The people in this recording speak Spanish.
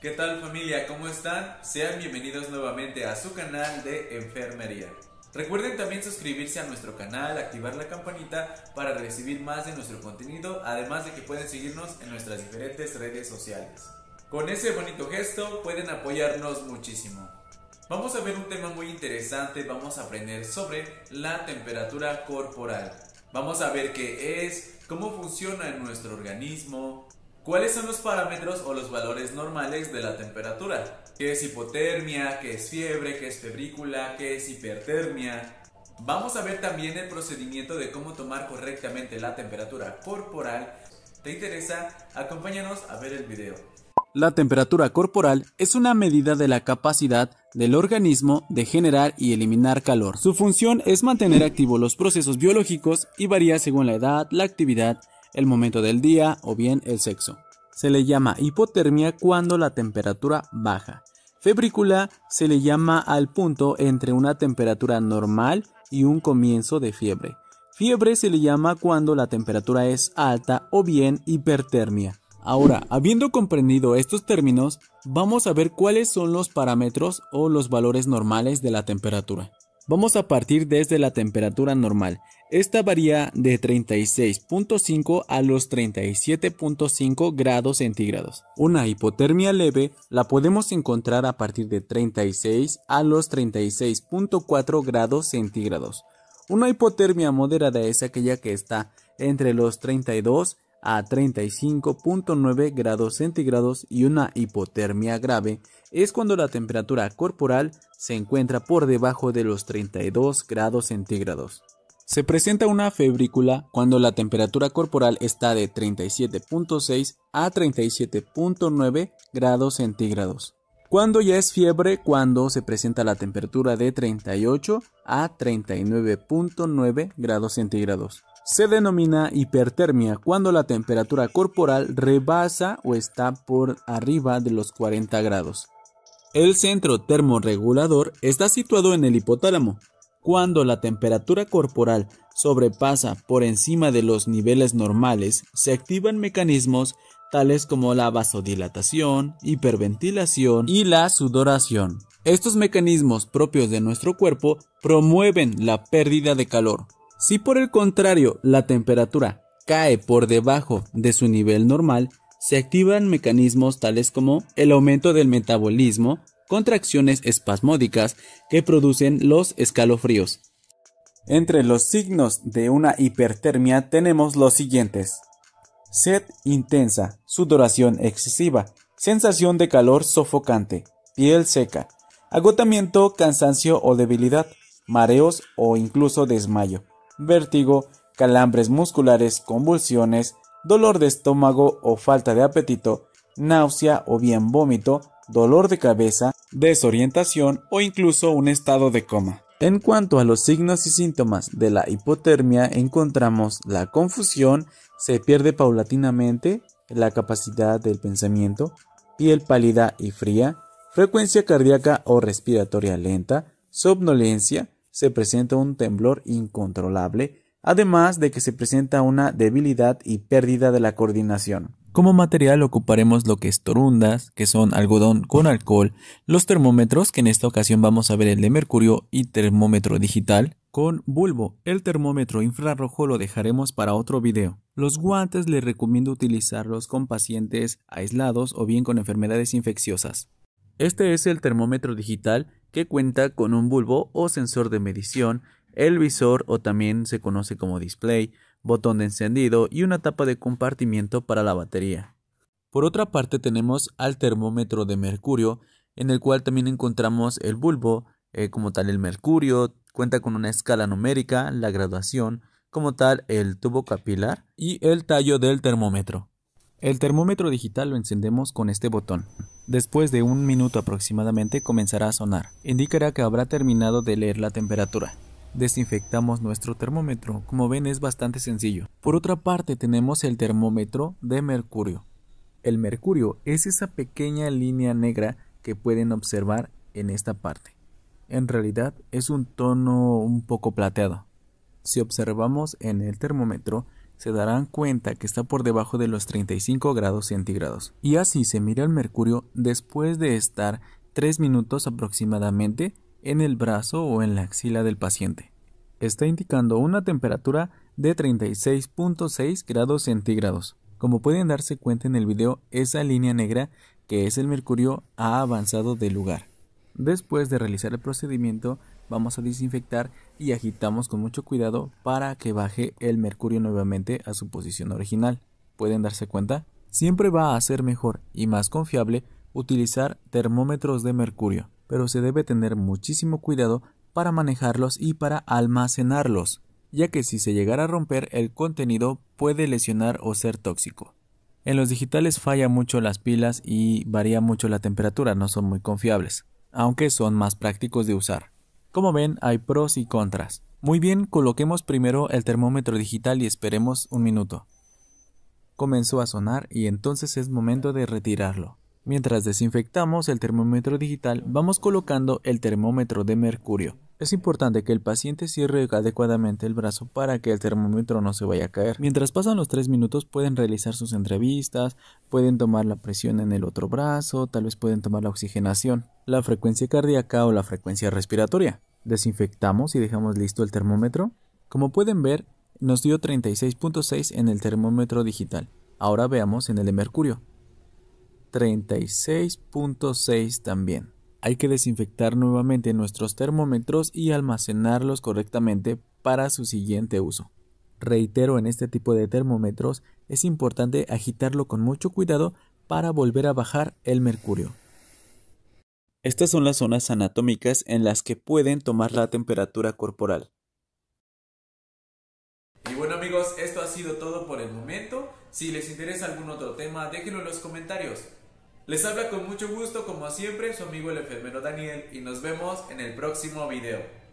¿Qué tal familia? ¿Cómo están? Sean bienvenidos nuevamente a su canal de enfermería. Recuerden también suscribirse a nuestro canal, activar la campanita para recibir más de nuestro contenido, además de que pueden seguirnos en nuestras diferentes redes sociales. Con ese bonito gesto pueden apoyarnos muchísimo. Vamos a ver un tema muy interesante, vamos a aprender sobre la temperatura corporal. Vamos a ver qué es, cómo funciona en nuestro organismo, ¿Cuáles son los parámetros o los valores normales de la temperatura? ¿Qué es hipotermia? ¿Qué es fiebre? ¿Qué es febrícula? ¿Qué es hipertermia? Vamos a ver también el procedimiento de cómo tomar correctamente la temperatura corporal. ¿Te interesa? Acompáñanos a ver el video. La temperatura corporal es una medida de la capacidad del organismo de generar y eliminar calor. Su función es mantener activos los procesos biológicos y varía según la edad, la actividad el momento del día o bien el sexo. Se le llama hipotermia cuando la temperatura baja. Febrícula se le llama al punto entre una temperatura normal y un comienzo de fiebre. Fiebre se le llama cuando la temperatura es alta o bien hipertermia. Ahora, habiendo comprendido estos términos, vamos a ver cuáles son los parámetros o los valores normales de la temperatura. Vamos a partir desde la temperatura normal. Esta varía de 36.5 a los 37.5 grados centígrados. Una hipotermia leve la podemos encontrar a partir de 36 a los 36.4 grados centígrados. Una hipotermia moderada es aquella que está entre los 32 a 35.9 grados centígrados y una hipotermia grave es cuando la temperatura corporal se encuentra por debajo de los 32 grados centígrados. Se presenta una febrícula cuando la temperatura corporal está de 37.6 a 37.9 grados centígrados. Cuando ya es fiebre, cuando se presenta la temperatura de 38 a 39.9 grados centígrados. Se denomina hipertermia cuando la temperatura corporal rebasa o está por arriba de los 40 grados. El centro termorregulador está situado en el hipotálamo. Cuando la temperatura corporal sobrepasa por encima de los niveles normales, se activan mecanismos tales como la vasodilatación, hiperventilación y la sudoración. Estos mecanismos propios de nuestro cuerpo promueven la pérdida de calor, si por el contrario la temperatura cae por debajo de su nivel normal, se activan mecanismos tales como el aumento del metabolismo, contracciones espasmódicas que producen los escalofríos. Entre los signos de una hipertermia tenemos los siguientes. Sed intensa, sudoración excesiva, sensación de calor sofocante, piel seca, agotamiento, cansancio o debilidad, mareos o incluso desmayo vértigo, calambres musculares, convulsiones, dolor de estómago o falta de apetito, náusea o bien vómito, dolor de cabeza, desorientación o incluso un estado de coma. En cuanto a los signos y síntomas de la hipotermia, encontramos la confusión, se pierde paulatinamente la capacidad del pensamiento, piel pálida y fría, frecuencia cardíaca o respiratoria lenta, somnolencia, se presenta un temblor incontrolable, además de que se presenta una debilidad y pérdida de la coordinación. Como material ocuparemos lo que es torundas, que son algodón con alcohol, los termómetros, que en esta ocasión vamos a ver el de mercurio y termómetro digital, con bulbo. El termómetro infrarrojo lo dejaremos para otro video. Los guantes les recomiendo utilizarlos con pacientes aislados o bien con enfermedades infecciosas. Este es el termómetro digital que cuenta con un bulbo o sensor de medición, el visor o también se conoce como display, botón de encendido y una tapa de compartimiento para la batería. Por otra parte tenemos al termómetro de mercurio, en el cual también encontramos el bulbo, eh, como tal el mercurio, cuenta con una escala numérica, la graduación, como tal el tubo capilar y el tallo del termómetro. El termómetro digital lo encendemos con este botón. Después de un minuto aproximadamente comenzará a sonar. Indicará que habrá terminado de leer la temperatura. Desinfectamos nuestro termómetro. Como ven es bastante sencillo. Por otra parte tenemos el termómetro de mercurio. El mercurio es esa pequeña línea negra que pueden observar en esta parte. En realidad es un tono un poco plateado. Si observamos en el termómetro se darán cuenta que está por debajo de los 35 grados centígrados. Y así se mira el mercurio después de estar 3 minutos aproximadamente en el brazo o en la axila del paciente. Está indicando una temperatura de 36.6 grados centígrados. Como pueden darse cuenta en el video, esa línea negra que es el mercurio ha avanzado de lugar. Después de realizar el procedimiento, vamos a desinfectar y agitamos con mucho cuidado para que baje el mercurio nuevamente a su posición original. ¿Pueden darse cuenta? Siempre va a ser mejor y más confiable utilizar termómetros de mercurio, pero se debe tener muchísimo cuidado para manejarlos y para almacenarlos, ya que si se llegara a romper el contenido puede lesionar o ser tóxico. En los digitales falla mucho las pilas y varía mucho la temperatura, no son muy confiables aunque son más prácticos de usar. Como ven, hay pros y contras. Muy bien, coloquemos primero el termómetro digital y esperemos un minuto. Comenzó a sonar y entonces es momento de retirarlo. Mientras desinfectamos el termómetro digital, vamos colocando el termómetro de mercurio. Es importante que el paciente cierre adecuadamente el brazo para que el termómetro no se vaya a caer. Mientras pasan los tres minutos pueden realizar sus entrevistas Pueden tomar la presión en el otro brazo, tal vez pueden tomar la oxigenación, la frecuencia cardíaca o la frecuencia respiratoria. Desinfectamos y dejamos listo el termómetro. Como pueden ver, nos dio 36.6 en el termómetro digital. Ahora veamos en el de mercurio. 36.6 también. Hay que desinfectar nuevamente nuestros termómetros y almacenarlos correctamente para su siguiente uso. Reitero, en este tipo de termómetros es importante agitarlo con mucho cuidado para volver a bajar el mercurio. Estas son las zonas anatómicas en las que pueden tomar la temperatura corporal. Y bueno amigos, esto ha sido todo por el momento. Si les interesa algún otro tema, déjenlo en los comentarios. Les habla con mucho gusto, como siempre, su amigo el enfermero Daniel y nos vemos en el próximo video.